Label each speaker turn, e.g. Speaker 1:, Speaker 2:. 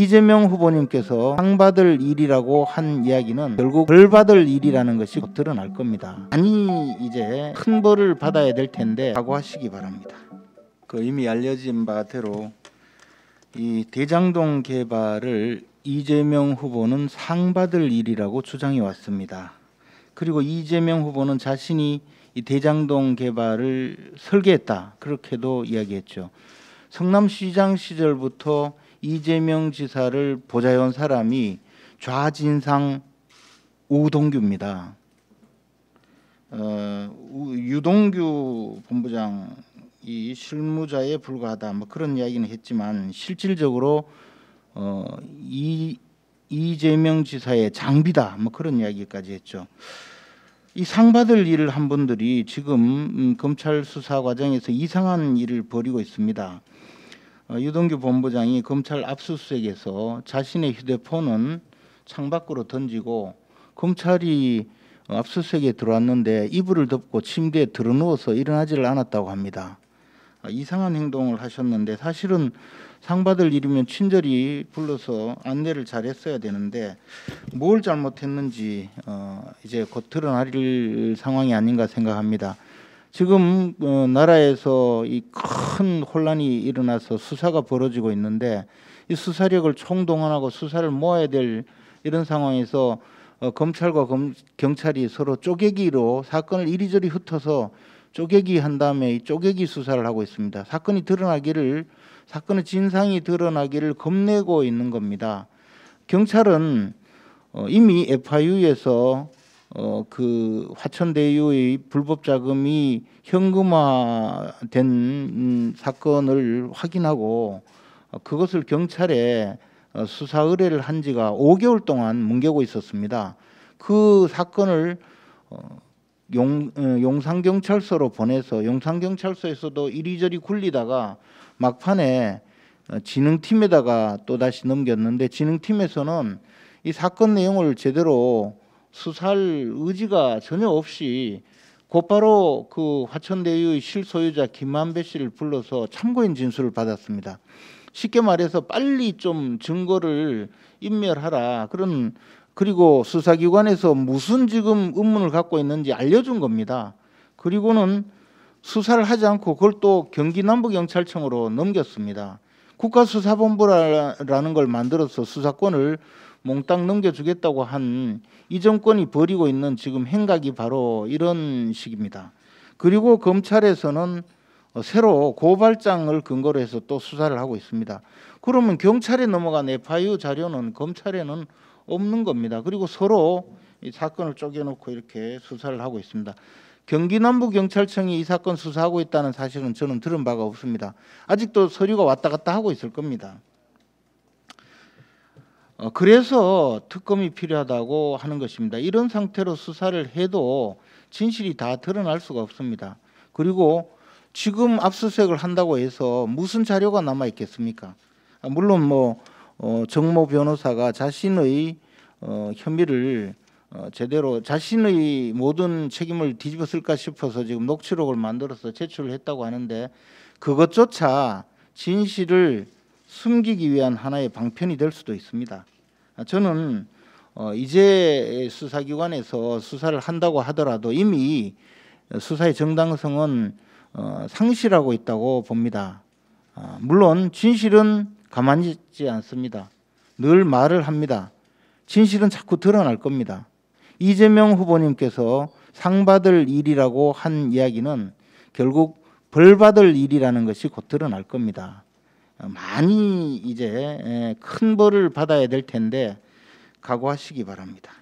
Speaker 1: 이재명 후보님께서 상 받을 일이라고 한 이야기는 결국 벌 받을 일이라는 것이 드러날 겁니다. 아니 이제 큰 벌을 받아야 될 텐데 각오하시기 바랍니다. 그 이미 알려진 바 대로 이 대장동 개발을 이재명 후보는 상 받을 일이라고 주장해 왔습니다. 그리고 이재명 후보는 자신이 이 대장동 개발을 설계했다 그렇게도 이야기했죠. 성남시장 시절부터 이재명 지사를 보좌해온 사람이 좌진상 우동규입니다. 어, 유동규 본부장이 실무자에 불과하다 뭐 그런 이야기는 했지만 실질적으로 어, 이 이재명 지사의 장비다 뭐 그런 이야기까지 했죠. 이상 받을 일을 한 분들이 지금 음, 검찰 수사 과정에서 이상한 일을 벌이고 있습니다. 어, 유동규 본부장이 검찰 압수수색에서 자신의 휴대폰은 창밖으로 던지고 검찰이 어, 압수수색에 들어왔는데 이불을 덮고 침대에 드러누워서 일어나지를 않았다고 합니다. 어, 이상한 행동을 하셨는데 사실은 상 받을 일이면 친절히 불러서 안내를 잘 했어야 되는데 뭘 잘못했는지 이제 곧 드러날 상황이 아닌가 생각합니다. 지금 어, 나라에서 이 큰 혼란이 일어나서 수사가 벌어지고 있는데 이 수사력을 총동원하고 수사를 모아야 될 이런 상황에서 어, 검찰과 검, 경찰이 서로 쪼개기로 사건을 이리저리 흩어서 쪼개기 한 다음에 이 쪼개기 수사를 하고 있습니다. 사건이 드러나기를 사건의 진상이 드러나기를 겁내고 있는 겁니다. 경찰은 어, 이미 FIU에서 어, 그 화천대유의 불법 자금이 현금화된 음, 사건을 확인하고 어, 그것을 경찰에 어, 수사 의뢰를 한 지가 5개월 동안 뭉개고 있었습니다. 그 사건을 어, 용, 어, 용산경찰서로 보내서 용산경찰서에서도 이리저리 굴리다가 막판에 어, 지능팀에다가 또다시 넘겼는데 지능팀에서는 이 사건 내용을 제대로 수사할 의지가 전혀 없이 곧바로 그 화천대유의 실소유자 김한배 씨를 불러서 참고인 진술을 받았습니다. 쉽게 말해서 빨리 좀 증거를 인멸하라 그런 그리고 수사기관에서 무슨 지금 의문을 갖고 있는지 알려준 겁니다. 그리고는 수사를 하지 않고 그걸 또 경기 남부경찰청으로 넘겼습니다. 국가수사본부라는 걸 만들어서 수사권을 몽땅 넘겨주겠다고 한 이 정권이 벌이고 있는 지금 행각이 바로 이런 식입니다. 그리고 검찰에서는 새로 고발장을 근거로 해서 또 수사를 하고 있습니다. 그러면 경찰에 넘어간 FIU 자료는 검찰에는 없는 겁니다. 그리고 서로 이 사건을 쪼개놓고 이렇게 수사를 하고 있습니다. 경기남부경찰청이 이 사건 수사하고 있다는 사실은 저는 들은 바가 없습니다. 아직도 서류가 왔다 갔다 하고 있을 겁니다. 어, 그래서 특검이 필요하다고 하는 것입니다. 이런 상태로 수사를 해도 진실이 다 드러날 수가 없습니다. 그리고 지금 압수수색을 한다고 해서 무슨 자료가 남아 있겠습니까? 아, 물론 뭐 어, 정모 변호사가 자신의 어, 혐의를 어, 제대로 자신의 모든 책임을 뒤집었을까 싶어서 지금 녹취록을 만들어서 제출을 했다고 하는데 그것조차 진실을 숨기기 위한 하나의 방편이 될 수도 있습니다. 아, 저는 어, 이제 수사기관에서 수사를 한다고 하더라도 이미 수사의 정당성은 어, 상실하고 있다고 봅니다. 아, 물론 진실은 가만히 있지 않습니다. 늘 말을 합니다. 진실은 자꾸 드러날 겁니다. 이재명 후보님께서 상 받을 일이라고 한 이야기는 결국 벌 받을 일이라는 것이 곧 드러날 겁니다. 많이 이제 예, 큰 벌을 받아야 될 텐데 각오하시기 바랍니다.